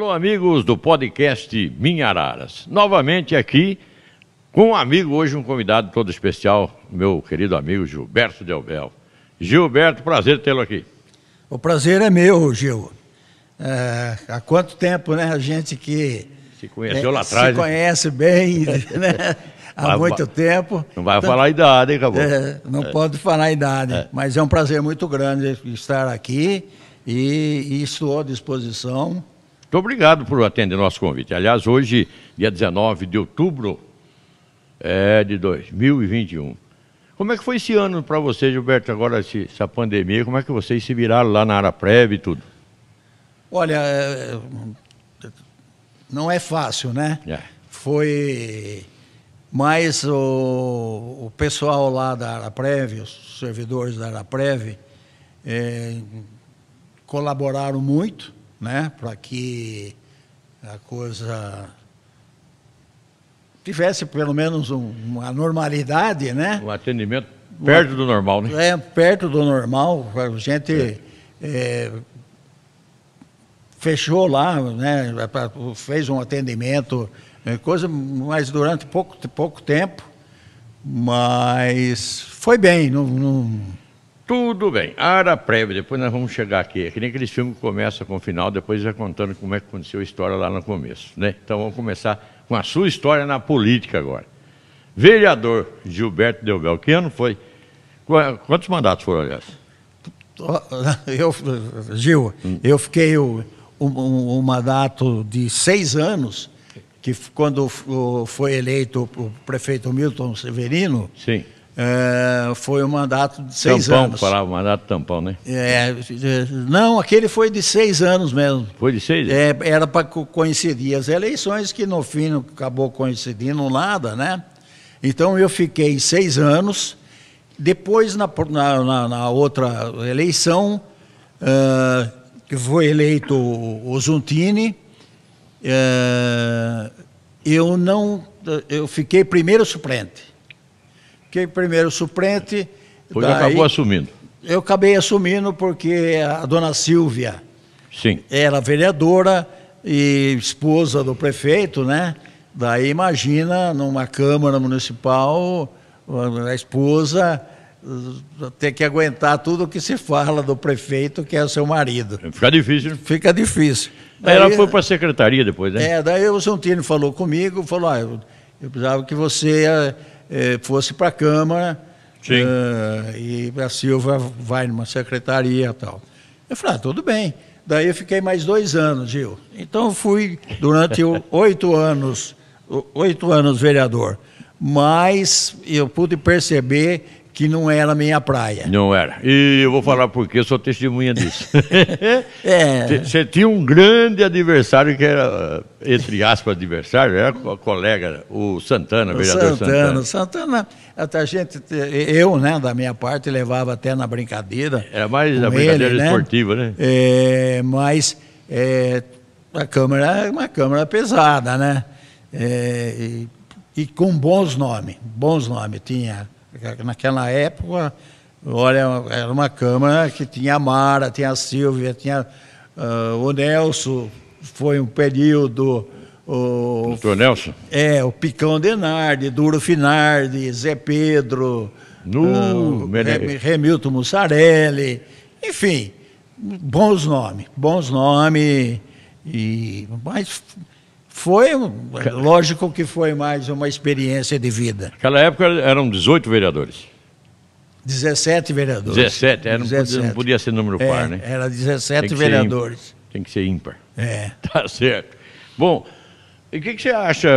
Alô, amigos do podcast Minha Araras. Novamente aqui com um amigo, hoje um convidado todo especial, meu querido amigo Gilberto Delbel. Gilberto, prazer tê-lo aqui. O prazer é meu, Gil. É, há quanto tempo, né, a gente que... Se conheceu é, lá atrás. Se né? conhece bem, né? há muito tempo. Não vai então, falar a idade, hein, acabou. É, não é. pode falar a idade, é. mas é um prazer muito grande estar aqui e, e estou à disposição muito obrigado por atender nosso convite. Aliás, hoje, dia 19 de outubro é, de 2021. Como é que foi esse ano para você, Gilberto, agora essa pandemia? Como é que vocês se viraram lá na área prévia e tudo? Olha, é, é, não é fácil, né? É. Foi. Mas o, o pessoal lá da Araprev, os servidores da Araprev, é, colaboraram muito né? para que a coisa tivesse pelo menos um, uma normalidade, né? Um atendimento perto uma, do normal, né? É, perto do normal. A gente é. É, fechou lá, né? fez um atendimento, é, coisa, mas durante pouco, pouco tempo. Mas foi bem, não, não tudo bem. Área prévia, depois nós vamos chegar aqui. É que nem aqueles filmes que começam com o final, depois já contando como é que aconteceu a história lá no começo. Né? Então vamos começar com a sua história na política agora. Vereador Gilberto Delbel, que ano foi? Quantos mandatos foram, aliás? Eu, Gil, hum. eu fiquei um, um, um mandato de seis anos, que quando foi eleito o prefeito Milton Severino. Sim é, foi um mandato de seis tampão, anos. Tampão, falava, mandato tampão, né? É, é, não, aquele foi de seis anos mesmo. Foi de seis? É, era para coincidir as eleições, que no fim acabou coincidindo nada, né? Então eu fiquei seis anos. Depois, na, na, na outra eleição, uh, que foi eleito o, o Zuntini, uh, eu não. Eu fiquei primeiro suplente. Quem primeiro suplente. Depois daí, acabou assumindo. Eu acabei assumindo porque a dona Silvia Sim. era vereadora e esposa do prefeito, né? Daí imagina numa Câmara Municipal, a esposa eh, ter que aguentar tudo o que se fala do prefeito, que é o seu marido. Fica difícil. Né? Fica difícil. Daí, ela foi para a secretaria depois, né? É, daí o Santino falou comigo, falou, ah, eu, eu precisava que você eh, eh, fosse para a Câmara uh, e a Silva vai numa secretaria e tal. Eu falei, ah, tudo bem. Daí eu fiquei mais dois anos, Gil. Então fui durante oito anos, oito anos vereador. Mas eu pude perceber que não era minha praia. Não era. E eu vou falar porque eu sou testemunha disso. é. Você tinha um grande adversário que era, eh, entre aspas, adversário, era co colega, o Santana, o vereador Santana. Santana, Santana, até a gente, eh, eu, né, da minha parte, levava até na brincadeira. Era mais na brincadeira ele, né? esportiva, né? É, mas é, a câmera é uma câmera pesada, né? É, e, e com bons nomes, bons nomes. Tinha Naquela época, olha, era uma Câmara que tinha a Mara, tinha a Silvia, tinha uh, o Nelson, foi um período. O Doutor Nelson? É, o Picão Denardi, Duro Finardi, Zé Pedro, no, uh, ah, Mene... Remilton Mussarelli, enfim, bons nomes, bons nomes, e, mas foi, lógico que foi mais uma experiência de vida. Naquela época eram 18 vereadores. 17 vereadores. 17, era, 17. Não, podia, ser número é, par, né? Era 17 tem vereadores. Ímpar, tem que ser ímpar. É. Tá certo. Bom, e o que, que, você acha,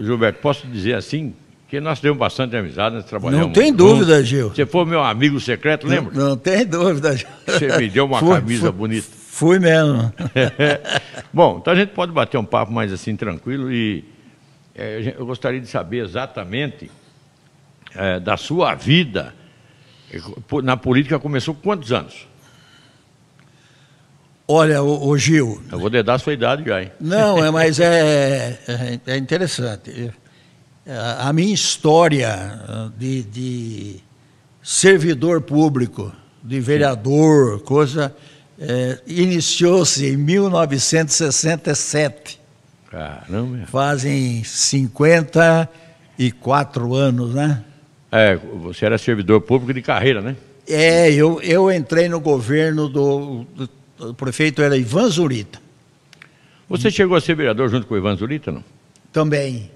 Gilberto? Posso dizer assim? Que nós temos bastante amizade, nós trabalhamos. Não tem dúvida, Gil. Você foi meu amigo secreto, lembra? Não, não tem dúvida, Gil. Você me deu uma foi, camisa foi, bonita. Fui mesmo. Bom, então a gente pode bater um papo mais assim tranquilo e é, eu gostaria de saber exatamente é, da sua vida eh, na política começou com quantos anos? Olha, o, o, Gil. Eu vou dedar a sua idade já, hein? Não, é, mas é, é, é interessante. A minha história ah, de, de servidor público, de vereador, coisa é, Iniciou-se em 1967. Caramba! Fazem 54 anos, né? É, você era servidor público de carreira, né? É, eu, eu entrei no governo do, do, do prefeito, era Ivan Zurita. Você chegou a ser vereador junto com o Ivan Zurita, não? Também.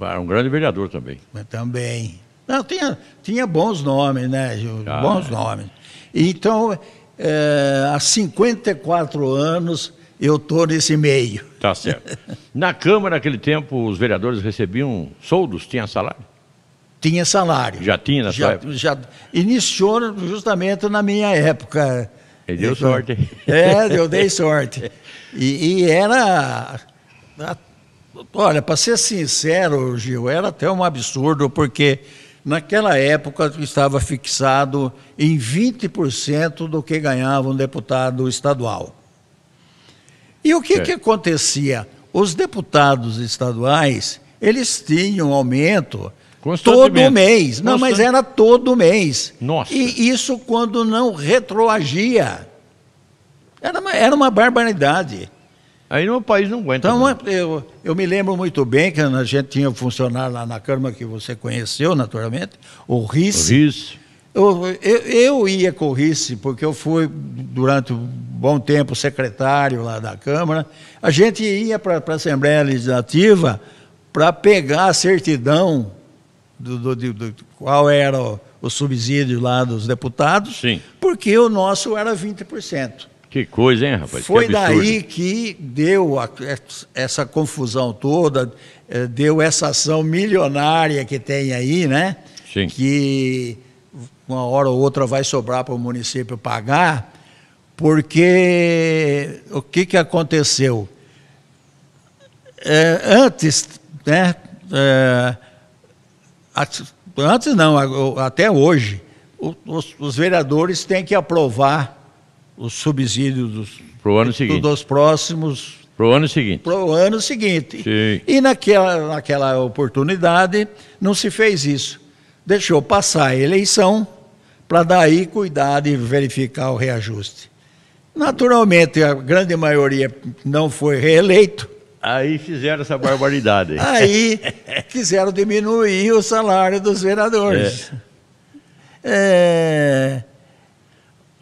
Era ah, um grande vereador também. Mas também. Não, tinha, tinha bons nomes, né? Ah, bons é. nomes. Então, é, há 54 anos eu estou nesse meio. Tá certo. Na Câmara, naquele tempo, os vereadores recebiam soldos? Tinha salário? Tinha salário. Já tinha na já, sua já Iniciou justamente na minha época. E deu então, sorte. É, eu dei sorte. E, e era. Olha, para ser sincero, Gil, era até um absurdo, porque naquela época estava fixado em 20% do que ganhava um deputado estadual. E o que, é. que acontecia? Os deputados estaduais, eles tinham aumento todo mês. Não, mas era todo mês. Nossa. E isso quando não retroagia. Era uma, era uma barbaridade. Aí no país não aguenta. Então, não. Eu, eu me lembro muito bem que a gente tinha um funcionário lá na Câmara que você conheceu, naturalmente, o Rice. O Rice. Eu, eu, eu, ia com o Rice, porque eu fui durante um bom tempo secretário lá da Câmara. A gente ia para a Assembleia Legislativa para pegar a certidão do, do, do, do qual era o, o, subsídio lá dos deputados, Sim. porque o nosso era 20%. Que coisa, hein, rapaz? Foi que daí que deu a, essa confusão toda, eh, deu essa ação milionária que tem aí, né? Sim. Que uma hora ou outra vai sobrar para o município pagar, porque o que, que aconteceu? É, antes, né? É, antes não, até hoje, os, os vereadores têm que aprovar os subsídios dos, pro ano seguinte. dos próximos para o ano seguinte. Para o ano seguinte. Sim. E naquela, naquela oportunidade não se fez isso. Deixou passar a eleição para daí cuidar de verificar o reajuste. Naturalmente, a grande maioria não foi reeleito. Aí fizeram essa barbaridade. Aí quiseram diminuir o salário dos vereadores. É. é...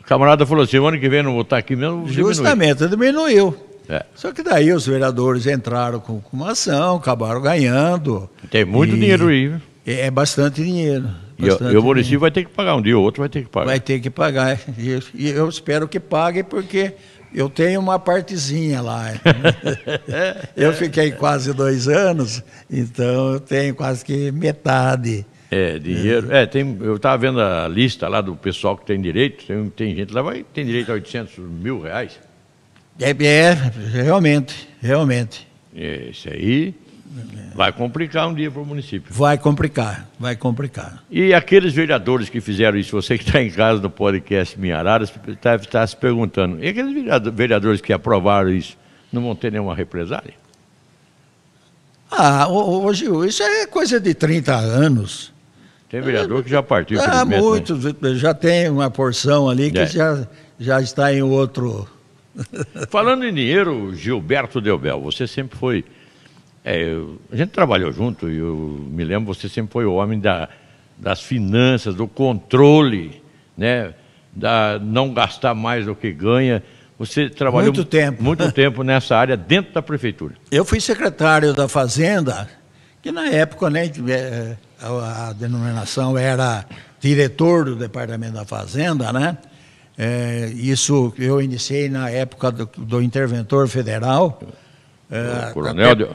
O camarada falou assim, o ano que vem não vou estar aqui mesmo. Justamente, diminuiu. diminuiu. É. Só que daí os vereadores entraram com, uma ação, acabaram ganhando. Tem muito e... dinheiro aí, viu? É, é bastante dinheiro. Bastante e, o município vai ter que pagar um dia, o outro vai ter que pagar. Vai ter que pagar. E, e eu espero que pague, porque eu tenho uma partezinha lá. eu fiquei quase dois anos, então eu tenho quase que metade é, dinheiro. É, é tem, eu estava vendo a lista lá do pessoal que tem direito, tem, tem gente lá vai tem direito a 800 mil reais. É, é realmente, realmente. É, isso aí vai complicar um dia para o município. Vai complicar, vai complicar. E aqueles vereadores que fizeram isso, você que está em casa no podcast Minharadas, Arara, está tá se perguntando, e aqueles vereadores que aprovaram isso, não vão ter nenhuma represália? Ah, hoje, isso é coisa de 30 anos. Tem vereador que já partiu, Ah, muitos. Né? Já tem uma porção ali que é. já, já está em outro... Falando em dinheiro, Gilberto Delbel, você sempre foi... É, a gente trabalhou junto e eu me lembro, você sempre foi o homem da, das finanças, do controle, né? Da, não gastar mais do que ganha. Você trabalhou muito tempo, muito tempo nessa área dentro da prefeitura. Eu fui secretário da Fazenda, que na época né, é, a denominação era diretor do Departamento da Fazenda, né? É, isso eu iniciei na época do, do interventor federal. É, coronel, até, de,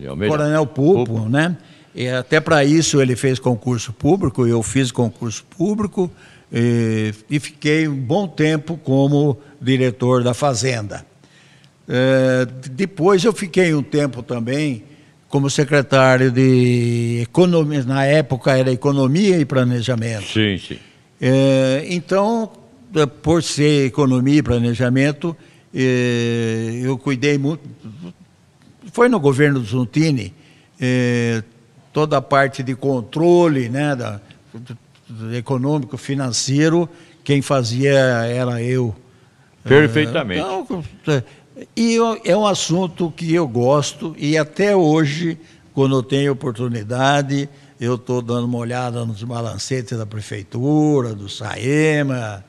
de Almeida. coronel Pupo, Pupo. né? E até para isso ele fez concurso público, eu fiz concurso público e, e fiquei um bom tempo como diretor da Fazenda. É, depois eu fiquei um tempo também como secretário de economia, na época era economia e planejamento. Sim, sim. É, então, eh, por ser economia e planejamento, é, eu cuidei muito. Foi no governo do Zuntini é, toda a parte de controle, né, da, do, do econômico, financeiro, quem fazia era eu. Perfeitamente. Então, e é um assunto que eu gosto e até hoje, quando eu tenho oportunidade, eu estou dando uma olhada nos balancetes da prefeitura, do SAEMA,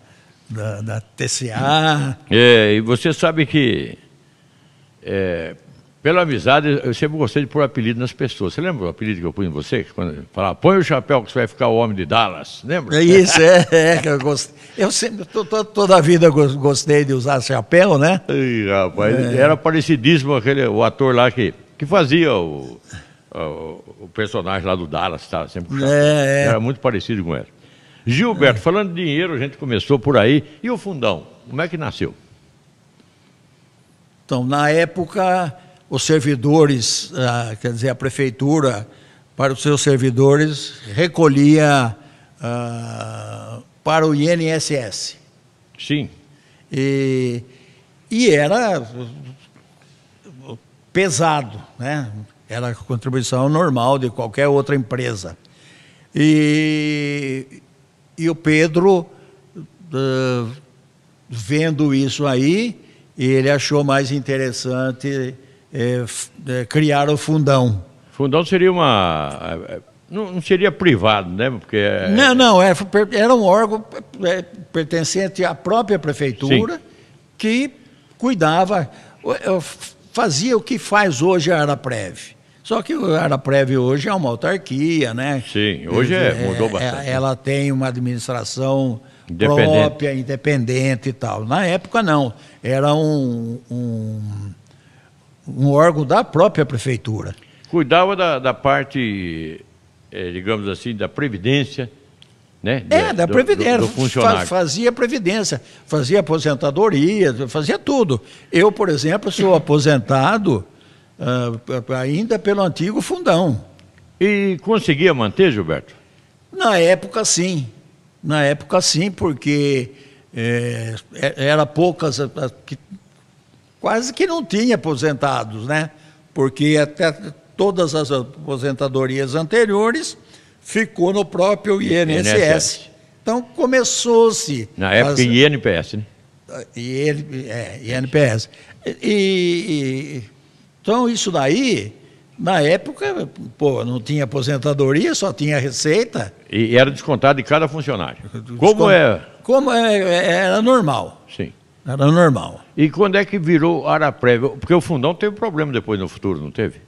da, da TCA. É, e você sabe que é, pela amizade, eu sempre gostei de pôr apelido nas pessoas. Você lembra o apelido que eu pus em você? Quando falava, põe o chapéu que você vai ficar o homem de Dallas. Lembra? É isso, é. é eu, eu sempre, toda, toda a vida, gostei de usar chapéu, né? Ih, rapaz, é. era parecidíssimo aquele, o ator lá que, que fazia o, o, o personagem lá do Dallas, tá? sempre é, é, Era muito parecido com ele. Gilberto, é. falando de dinheiro, a gente começou por aí. E o fundão? Como é que nasceu? Então, na época os servidores, ah, quer dizer, a prefeitura, para os seus servidores, recolhia ah, para o INSS. Sim. E, e era pesado, né? Era a contribuição normal de qualquer outra empresa. E, e o Pedro, uh, vendo isso aí, ele achou mais interessante é, é, criar o fundão. Fundão seria uma. É, é, não, seria privado, né? Porque é... Não, não, é, era um órgão pertencente à própria prefeitura Sim. que cuidava, fazia o que faz hoje a Araprev. Só que a Araprev hoje é uma autarquia, né? Sim, hoje é, mudou bastante. Ela tem uma administração independente. própria, independente e tal. Na época, não. Era um, um um órgão da própria prefeitura. Cuidava da, da parte, é, digamos assim, da previdência, né? É, de, da previdência. Do, do funcionário. Fazia previdência, fazia aposentadoria, fazia tudo. Eu, por exemplo, sou aposentado uh, ainda pelo antigo fundão. E conseguia manter, Gilberto? Na época, sim. Na época, sim, porque eh, é, era poucas quase que não tinha aposentados, né? Porque até todas as aposentadorias anteriores ficou no próprio INSS. INSS. Então começou-se. Na época, as... INPS, né? Ah, é, INPS. E, e, então, isso daí, na época, pô, não tinha aposentadoria, só tinha receita. E era descontado de cada funcionário. Como é? Como é, é, era normal. Sim. Era normal. E quando é que virou área prévia? Porque o fundão teve problema depois no futuro, não teve?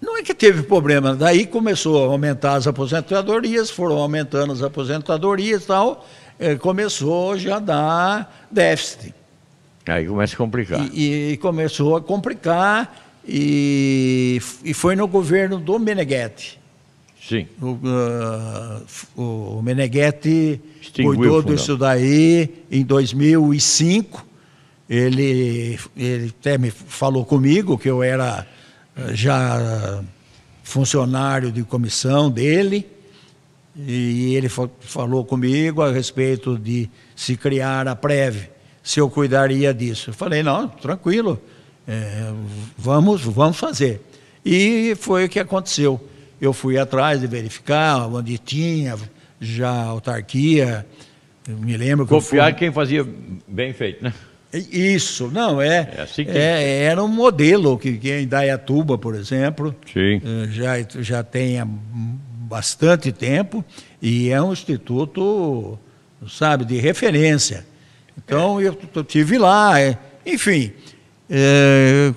Não é que teve problema. Daí começou a aumentar as aposentadorias, foram aumentando as aposentadorias e tal. Eh, começou já a dar déficit. Aí começa a complicar. E, e começou a complicar. E, e, foi no governo do Meneghetti. Sim. O, uh, o Meneghetti cuidou disso daí em 2005 ele, ele até me falou comigo que eu era eh, já funcionário de comissão dele, e ele falou comigo a respeito de se criar a Preve, se eu cuidaria disso. Eu falei, não, tranquilo, é, vamos, vamos fazer. E foi o que aconteceu. Eu fui atrás de verificar onde tinha já autarquia, eu me lembro... Copiar quem fazia bem feito, né? Isso, não, é, é, assim que... é Era um modelo que, que em Dayatuba, por exemplo, Sim. Eh, já, já tem há bastante tempo e é um instituto, sabe, de referência. Então, é. eu, eu tive lá, eh, enfim, eh,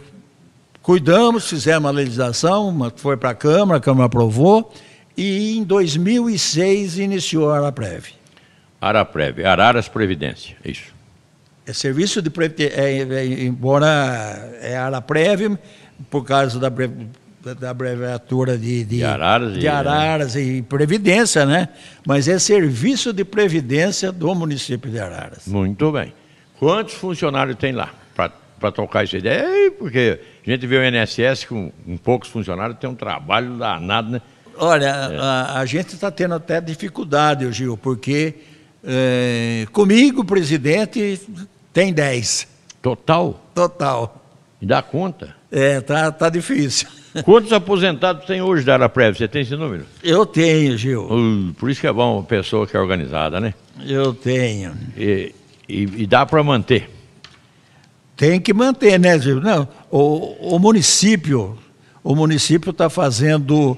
cuidamos, fizemos a legislação, foi para a Câmara, a Câmara aprovou, e em 2006 iniciou a Araprev. Araprev, Araras Previdência, isso é serviço de previdência, é, é, é, embora é área prévia, por causa da, da abreviatura de, de, de Araras, de Araras né? e Previdência, né? Mas é serviço de Previdência do município de Araras. Muito bem. Quantos funcionários tem lá para tocar essa ideia? Porque a gente vê o INSS com, um poucos funcionários, tem um trabalho danado, né? Olha, é. a, a, gente está tendo até dificuldade, Gil, porque é, comigo, presidente, tem 10. Total? Total. E dá conta? É, tá, tá difícil. Quantos aposentados tem hoje da área prévia? Você tem esse número? Eu tenho, Gil. por isso que é bom uma pessoa que é organizada, né? Eu tenho. E, e, e dá para manter? Tem que manter, né, Gil? Não, o, o município, o município está fazendo,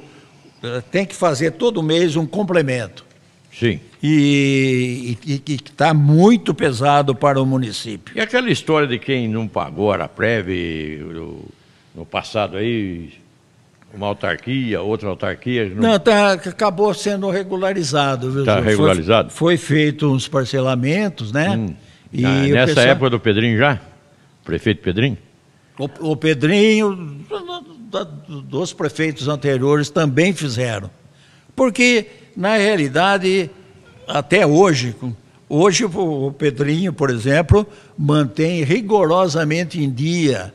eh, tem que fazer todo mês um complemento. Sim. E que está muito pesado para o município. E aquela história de quem não pagou a prévia no passado aí, uma autarquia, outra autarquia. Não, não tá, acabou sendo regularizado. Está regularizado? Foi, foi, feito uns parcelamentos, né? Hum. E ah, nessa pessoal... época do Pedrinho já? Prefeito Pedrinho? O, o Pedrinho, dos prefeitos anteriores também fizeram. Porque na realidade, até hoje, hoje o Pedrinho, por exemplo, mantém rigorosamente em dia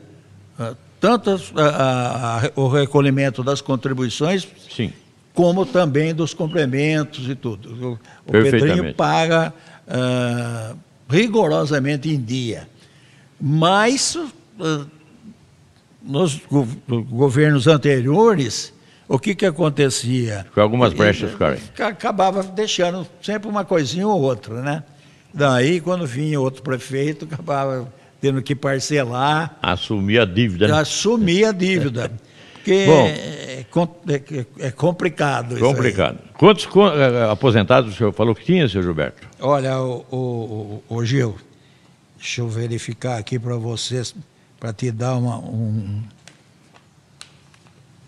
ah, tanto a, a, o recolhimento das contribuições, Sim. como também dos complementos e tudo. O, o Pedrinho paga uh, rigorosamente em dia. Mas uh, nos go governos anteriores, o que que acontecia? Com algumas brechas, cara. Acabava deixando sempre uma coisinha ou outra, né? Daí, quando vinha outro prefeito, acabava tendo que parcelar. Assumir a dívida. Né? Assumir a dívida. Porque Bom, é é, é, é, complicado isso Complicado. Aí. Quantos é, aposentados o senhor falou que tinha, senhor Gilberto? Olha, o, o, o, o Gil, deixa eu verificar aqui para vocês, para te dar uma, um,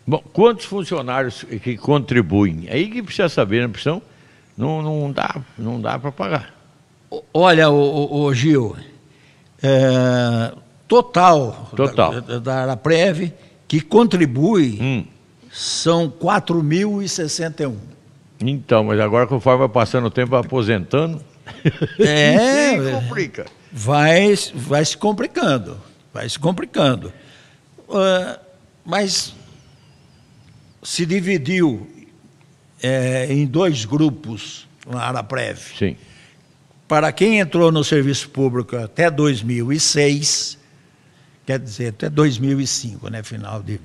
Bom, quantos funcionários que contribuem? Aí que precisa saber, né? não não, não dá, não dá para pagar. Olha, o, o Gil, é, total, total. Da, da Araprev que contribui hum. são 4.061. Então, mas agora conforme vai passando o tempo, vai aposentando. É, complica. Vai, vai se complicando, vai se complicando. Uh, mas se dividiu é, em dois grupos na Araprev. Sim. Para quem entrou no serviço público até 2006, quer dizer, até 2005, né, final de,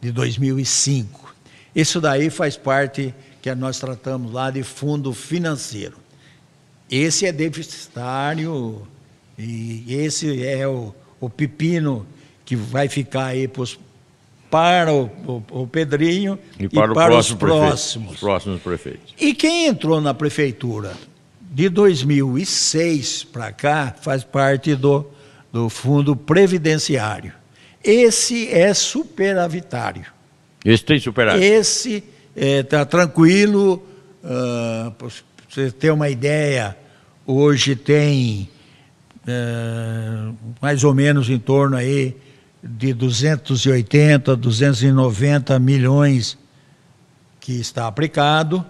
de 2005. Isso daí faz parte que nós tratamos lá de fundo financeiro. Esse é deficitário e esse é o, o pepino que vai ficar aí para os para o, o, o Pedrinho e para, e para próximo os próximos. Prefeito, próximos prefeitos. E quem entrou na prefeitura de 2006 para cá faz parte do, do fundo previdenciário. Esse é superavitário. Esse tem superávit. Esse está é, tá tranquilo. Uh, ah, para você ter uma ideia, hoje tem uh, mais ou menos em torno aí de 280, 290 milhões que está aplicado,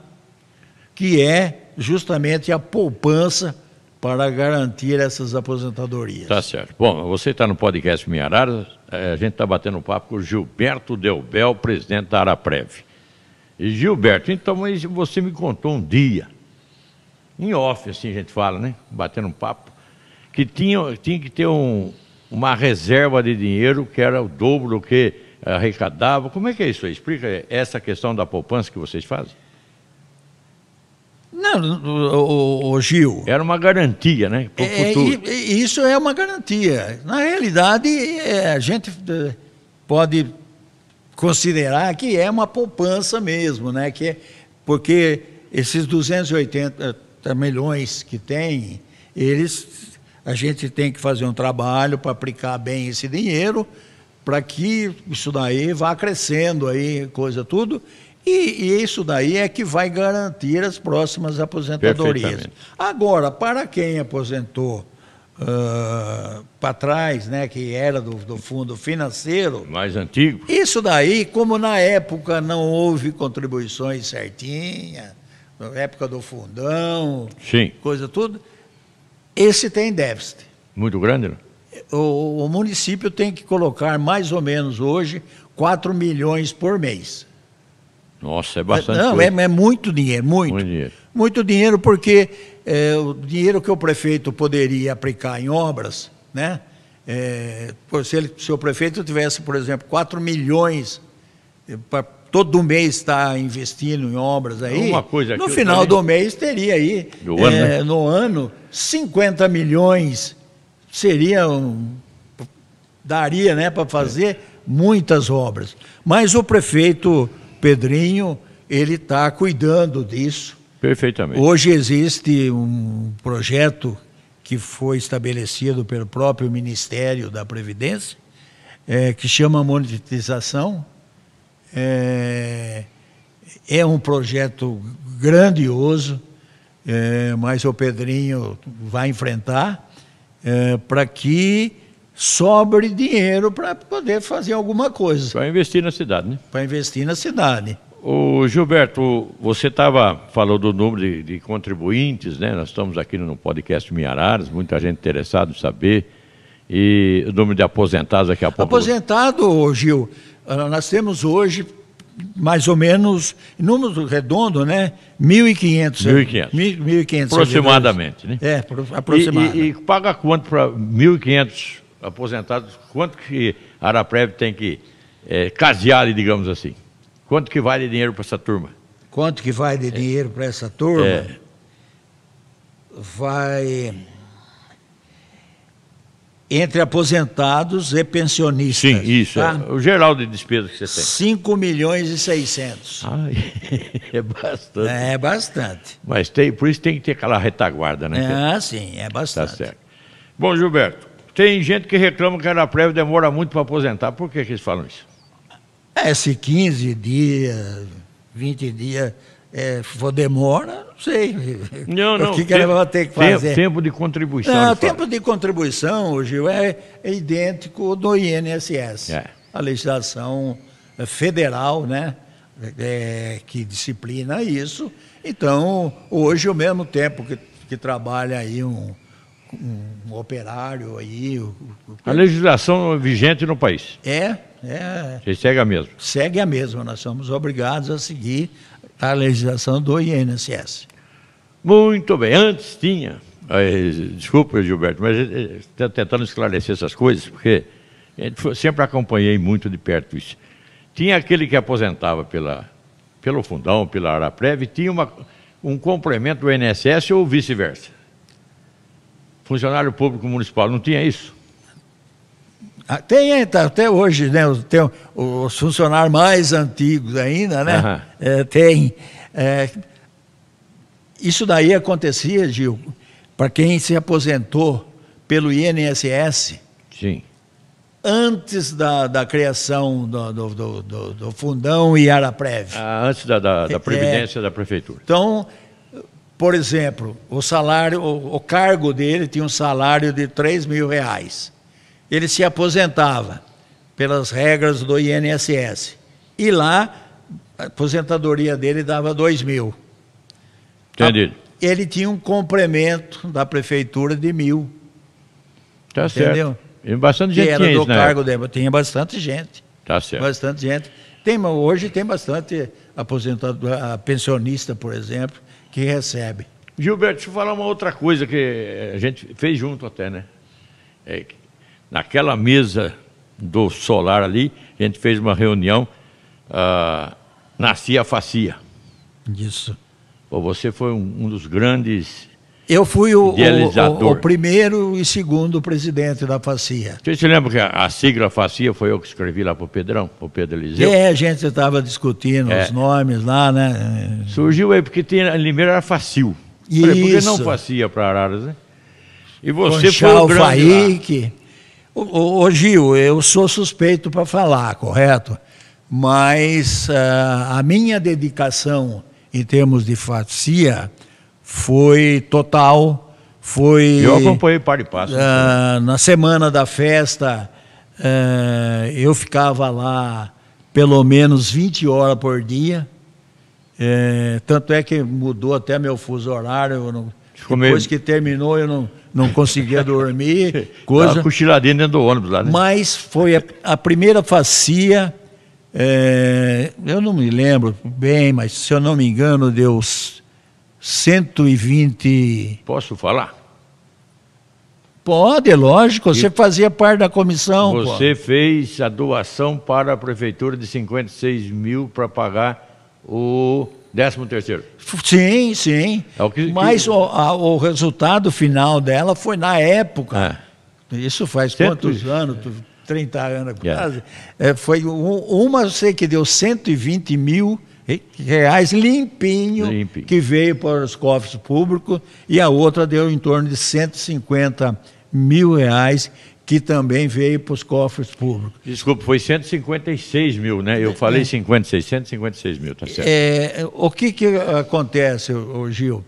que é justamente a poupança para garantir essas aposentadorias. Tá certo. Bom, você está no podcast Minha é, a gente está batendo um papo com o Gilberto Delbel, presidente da Araprev. E Gilberto, então você me contou um dia, em off, assim a gente fala, né? Batendo um papo, que tinha, tinha que ter um, uma reserva de dinheiro que era o dobro do que arrecadava. Como é que é isso Explica essa questão da poupança que vocês fazem. Não, o, o, o Gil. Era uma garantia, né? Para o é, é, futuro. Isso é uma garantia. Na realidade, é, a gente eh, pode considerar que é uma poupança mesmo, né? Que é, porque esses 280 milhões que tem, eles a gente tem que fazer um trabalho para aplicar bem esse dinheiro, para que isso daí vá crescendo aí, coisa tudo. E, e, isso daí é que vai garantir as próximas aposentadorias. Agora, para quem aposentou uh, para trás, né, que era do, do, fundo financeiro. Mais antigo. Isso daí, como na época não houve contribuições certinhas, na época do fundão, Sim. coisa tudo esse tem déficit. Muito grande, né? O, o município tem que colocar mais ou menos hoje 4 milhões por mês. Nossa, é bastante. Não, é, é, muito dinheiro, muito. Muito dinheiro, muito dinheiro porque é, o dinheiro que o prefeito poderia aplicar em obras, né? É, se, ele, se o prefeito tivesse, por exemplo, 4 milhões é, para todo mês está investindo em obras aí. Uma coisa no final do mês teria aí, do é, ano, né? no ano, 50 milhões. Seria um, daria né, para fazer é. muitas obras. Mas o prefeito Pedrinho, ele está cuidando disso. Perfeitamente. Hoje existe um projeto que foi estabelecido pelo próprio Ministério da Previdência, é, que chama monetização é, é um projeto grandioso, é, mas o Pedrinho vai enfrentar é, para que sobre dinheiro para poder fazer alguma coisa. Para investir na cidade, né? Para investir na cidade. O Gilberto, você estava falou do número de, de, contribuintes, né? Nós estamos aqui no podcast Minharares, muita gente interessada em saber. E o número de aposentados daqui a pouco. Aposentado, Gil, ah, nós temos hoje mais ou menos, número redondo, né? 1.500. 1.500. Aproximadamente, né? É, aproximadamente. E, e, paga quanto para 1.500 aposentados? Quanto que a Araprev tem que é, casear, digamos assim? Quanto que vale dinheiro para essa turma? Quanto que vale de é. dinheiro para essa turma? É. Vai entre aposentados e pensionistas. Sim, isso. Tá? É o geral de despesa que você tem. 5 milhões e 600. Ai, é bastante. É, é bastante. Mas tem, por isso tem que ter aquela retaguarda, né? Ah, sim, é tá bastante. Tá certo. Bom, Gilberto, tem gente que reclama que a prévia demora muito para aposentar. Por que, que eles falam isso? É, se 15 dias, 20 dias é, for demora, não sei. Não, não. O que, que tempo, ela vai ter que fazer? Tempo de contribuição. Não, o tempo de contribuição, Gil, é, é idêntico ao do INSS. É. A legislação federal, né? É, que disciplina isso. Então, hoje, ao mesmo tempo que, que trabalha aí um, um operário aí. O, o... A legislação vigente no país. É, é. Você segue a mesma. Segue a mesma, nós somos obrigados a seguir à legislação do INSS. Muito bem. Antes tinha. Desculpa, Gilberto, mas eh, eh, tá tentando esclarecer essas coisas, porque eh, sempre acompanhei muito de perto isso. Tinha aquele que aposentava pela, pelo fundão, pela Araprev, e tinha uma, um complemento do INSS ou vice-versa. Funcionário público municipal, não tinha isso? Ah, tem é, tá até hoje, né? Tem os funcionários mais antigos ainda, né? Uhum. É, tem. É, isso daí acontecia, Gil, para quem se aposentou pelo INSS. Sim. Antes da, da criação do, do, do, do fundão e Araprev. Ah, antes da, da, da é, é. previdência é, da prefeitura. Então, por exemplo, o salário, o, o cargo dele tinha um salário de 3 mil reais ele se aposentava pelas regras do INSS. E lá, a aposentadoria dele dava 2 mil. Entendido. Ele tinha um complemento da prefeitura de mil. Tá entendeu? certo. E bastante gente que era tinha do isso, né? cargo né? dele. Tinha bastante gente. Tá certo. Bastante gente. Tem, hoje tem bastante aposentado, pensionista, por exemplo, que recebe. Gilberto, deixa eu falar uma outra coisa que a gente fez junto até, né? É, naquela mesa do solar ali, a gente fez uma reunião, ah, nascia a facia. Isso. Pô, você foi um, um dos grandes eu fui o, o, o, primeiro e segundo presidente da FACIA. Você se lembra que a, a sigla FACIA foi eu que escrevi lá para o Pedrão, para o Pedro Eliseu? É, a gente estava discutindo é. os nomes lá, né? Surgiu aí, porque tinha, Limeira era Facil. Isso. Falei, por que não FACIA para Araras, né? E você Conchal, foi o grande Lá. Ô, ô Gil, eu sou suspeito para falar, correto? Mas ah, a minha dedicação em termos de facia foi total. Foi. Eu acompanhei par de passo. Uh, na semana da festa, uh, eu ficava lá pelo menos 20 horas por dia. Uh, tanto é que mudou até meu fuso horário. Não, depois meio... que terminou, eu não não conseguia dormir, coisa. Tava cochiladinho dentro do ônibus lá, né? Mas foi a, a primeira facia, é, eu não me lembro bem, mas se eu não me engano, deu 120... Posso falar? Pode, é lógico, e você fazia parte da comissão. Você pô. fez a doação para a prefeitura de 56 mil para pagar o Décimo terceiro. Sim, sim. É o que, Mas que... O, a, o, resultado final dela foi na época. É. Isso faz quantos anos? 30 anos é. quase. É. foi um, uma, sei que deu 120 mil reais limpinho, limpinho, que veio para os cofres públicos e a outra deu em torno de 150 mil reais que também veio para os cofres públicos. Desculpa, foi 156 mil, né? Eu falei 56, é. 156 mil, tá certo. É, o que, que acontece, o Gil?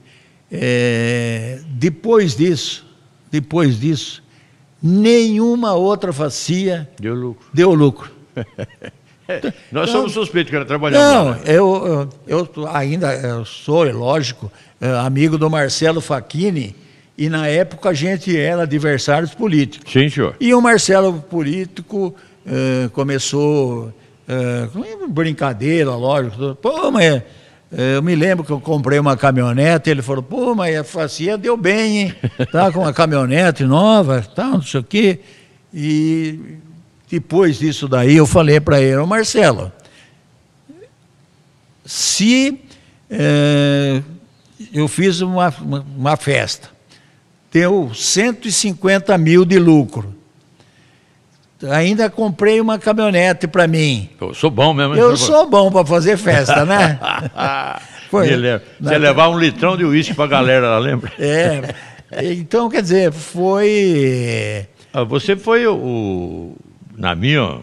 É, depois disso, depois disso, nenhuma outra facia deu lucro. Deu lucro. é, nós somos suspeitos que era trabalhar. Não, lá, né? eu, eu, eu ainda eu sou, é lógico, é, amigo do Marcelo Facchini, e na época a gente era adversários políticos. Sim, senhor. E o Marcelo político uh, começou uh, brincadeira, lógico. Pô, mas eh, eu me lembro que eu comprei uma caminhonete, ele falou, pô, mas a facia deu bem, hein? Tá com uma caminhonete nova, tal, não sei o quê. E depois disso daí eu falei para ele, o Marcelo, se eu fiz uma, uma, uma festa, deu 150 mil de lucro. Ainda comprei uma caminhonete para mim. Eu sou bom mesmo. Eu sou bom para fazer festa, né? Foi. É- você Na... levar um litrão de uísque para a galera lá, lembra? É. Então, quer dizer, foi... Ah, você foi o, na minha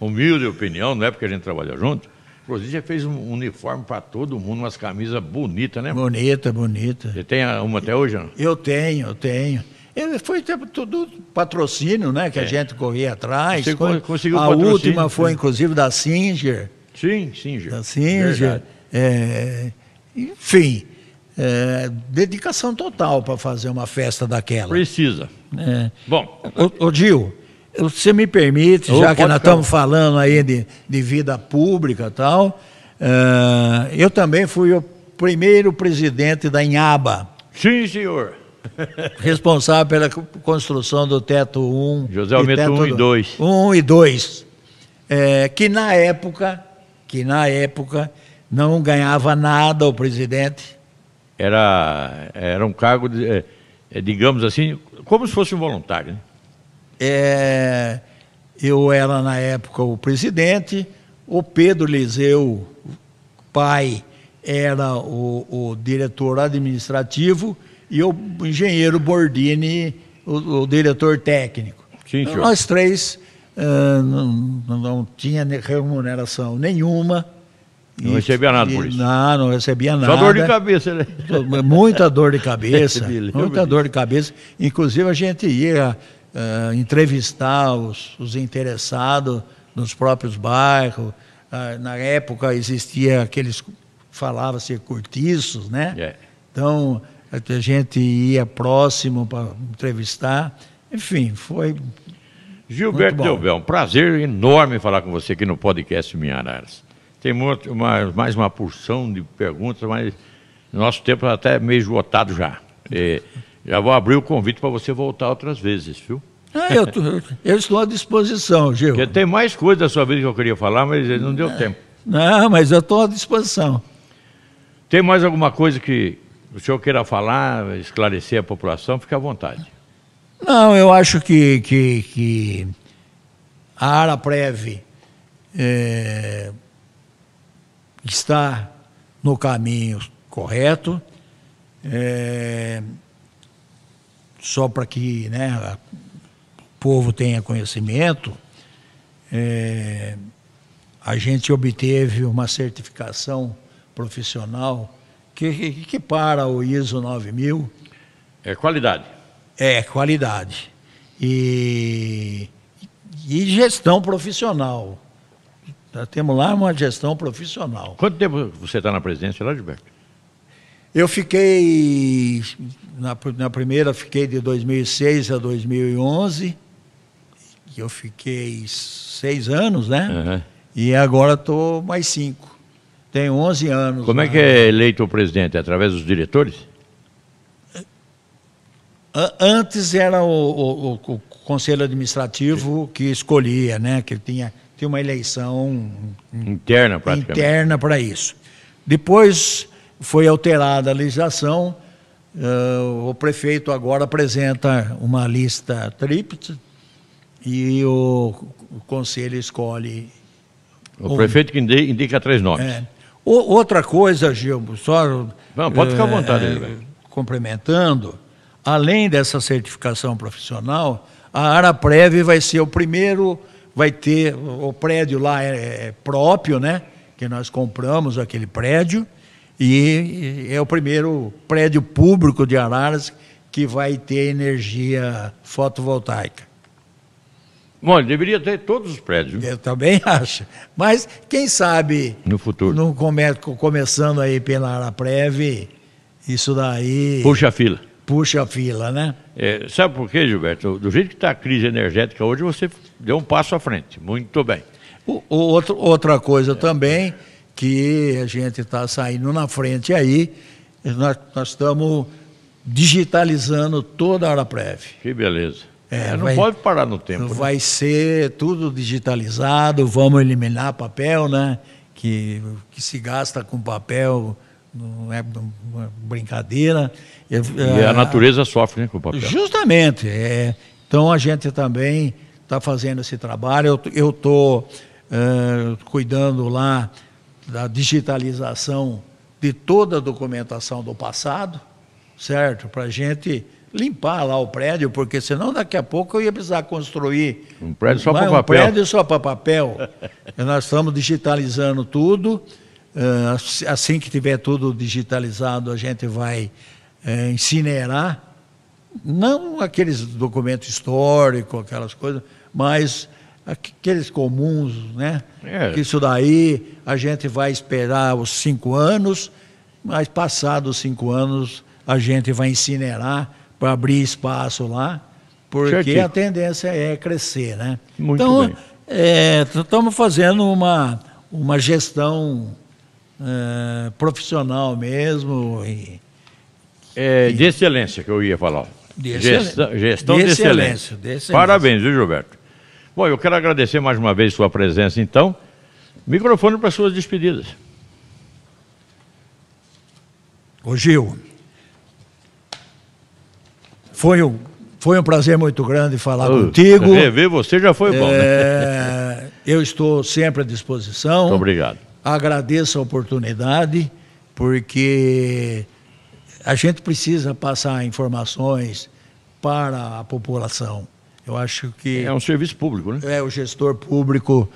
humilde opinião, não é porque a gente trabalha junto, Inclusive, já fez um uniforme para todo mundo, umas camisas bonitas, né? Bonita, bonita. Você tem uma até hoje, não? Eu tenho, eu tenho. o foi tudo patrocínio, né? Que é. a gente corria atrás. Você patrocínio conseguiu A última foi, sim. É. inclusive, da Singer. Sim, Singer. Da Singer. É, enfim, é, dedicação total para fazer uma festa daquela. Precisa. É. Bom. O, o Gil, você me permite, oh, já que nós estamos falando aí de, de vida pública e tal, uh, eu também fui o primeiro presidente da Inhaba. Sim, senhor. responsável pela construção do teto 1. José Almeida 1 e 2. 1 e 2. É, eh, que na época, que na época não ganhava nada o presidente. Era, era um cargo, de, eh, digamos assim, como se fosse um voluntário, né? É, eu era, na época, o presidente, o Pedro Liseu, pai, era o, o diretor administrativo e o engenheiro Bordini, o, o diretor técnico. Sim, então, nós três uh, não, não, tinha remuneração nenhuma. Não e, recebia nada por isso. Não, não recebia nada. Só dor de cabeça, né? Muita dor de cabeça. É, muita dor de cabeça. Inclusive, a gente ia uh, entrevistar os, os interessados nos próprios bairros. Uh, na época existia aqueles falava-se cortiços, né? Yeah. É. Então a gente ia próximo para entrevistar. Enfim, foi. Gilberto Delbel, um prazer enorme falar com você aqui no podcast Minha Tem muito, uma, mais uma porção de perguntas, mas nosso tempo está até meio esgotado já. E, é, já vou abrir o convite para você voltar outras vezes, viu? Ah, eu, eu, estou à disposição, Gil. Porque tem mais coisa da sua vida que eu queria falar, mas não deu é. tempo. Não, mas eu estou à disposição. Tem mais alguma coisa que o senhor queira falar, esclarecer a população? Fique à vontade. Não, eu acho que, que, que a Araprev é, está no caminho correto. É, só para que né, o povo tenha conhecimento, é, a gente obteve uma certificação profissional que, que, que para o ISO 9000. É qualidade. É, qualidade. E, e gestão profissional. Já temos lá uma gestão profissional. Quanto tempo você está na presidência lá, Gilberto? Eu fiquei, na, na primeira, fiquei de 2006 a 2011, eu fiquei seis anos, né? Uhum. E agora estou mais cinco. Tenho 11 anos. Como é que é eleito o presidente? É através dos diretores? Antes era o, o, o, conselho administrativo que escolhia, né? Que tinha, tinha uma eleição interna, interna para isso. Depois foi alterada a legislação. Uh, o prefeito agora apresenta uma lista tríplice e o, o conselho escolhe. O um. prefeito que indica três nomes. É. O, outra coisa, Gil, só. Não, pode ficar à eh, vontade. É, complementando, além dessa certificação profissional, a Araprev vai ser o primeiro, vai ter o prédio lá é, é próprio, né? Que nós compramos aquele prédio e é o primeiro prédio público de Araras que vai ter energia fotovoltaica. Bom, deveria ter todos os prédios. Eu também acho. Mas quem sabe. No futuro. No comércio, começando aí pela Araprev, isso daí. Puxa a fila. Puxa a fila, né? É, sabe por quê, Gilberto? Do jeito que está a crise energética hoje, você deu um passo à frente. Muito bem. O, outro, outra coisa é. também que a gente está saindo na frente aí. Nós, nós estamos digitalizando toda a hora prévia. Que beleza. É, não vai, pode parar no tempo. Né? Vai né? ser tudo digitalizado, vamos eliminar papel, né? Que, que se gasta com papel não é uma brincadeira. É, e a é, natureza sofre né, com o papel. Justamente. É, então a gente também está fazendo esse trabalho. Eu estou uh, é, cuidando lá da digitalização de toda a documentação do passado, certo? Para a gente limpar lá o prédio, porque senão daqui a pouco eu ia precisar construir um prédio só para um papel. prédio só para papel. nós estamos digitalizando tudo. Eh, assim que tiver tudo digitalizado, a gente vai eh, incinerar, não aqueles documentos históricos, aquelas coisas, mas aqueles comuns, né? É. isso daí a gente vai esperar os cinco anos, mas passados os cinco anos a gente vai incinerar para abrir espaço lá, porque a tendência é crescer, né? Muito então, estamos é, fazendo uma, uma gestão é, profissional mesmo e, é, de excelência que eu ia falar. De gestão, gestão de, de, excelência. de excelência. Parabéns, viu, Gilberto? Bom, eu quero agradecer mais uma vez sua presença, então. Microfone para suas despedidas. Ô Gil, foi um, foi um prazer muito grande falar oh, contigo. Rever você já foi bom, né? é, né? Eu estou sempre à disposição. Muito obrigado. Agradeço a oportunidade, porque a gente precisa passar informações para a população. Eu acho que. É um serviço público, né? É, o gestor público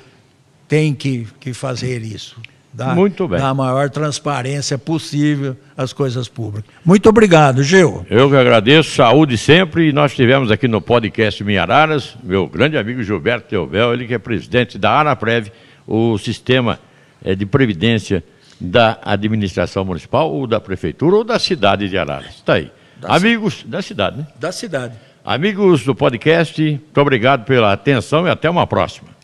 tem que, que fazer isso. Dar, Muito bem. Dar a maior transparência possível às coisas públicas. Muito obrigado, Gil. Eu que agradeço, saúde sempre. E nós tivemos aqui no podcast Minhararas, meu grande amigo Gilberto Teobel, ele que é presidente da ANAPREV, o sistema eh, de previdência da administração municipal, ou da prefeitura, ou da cidade de Araras. Está aí. Da Amigos da cidade, né? Da cidade. Amigos do podcast, muito obrigado pela atenção e até uma próxima.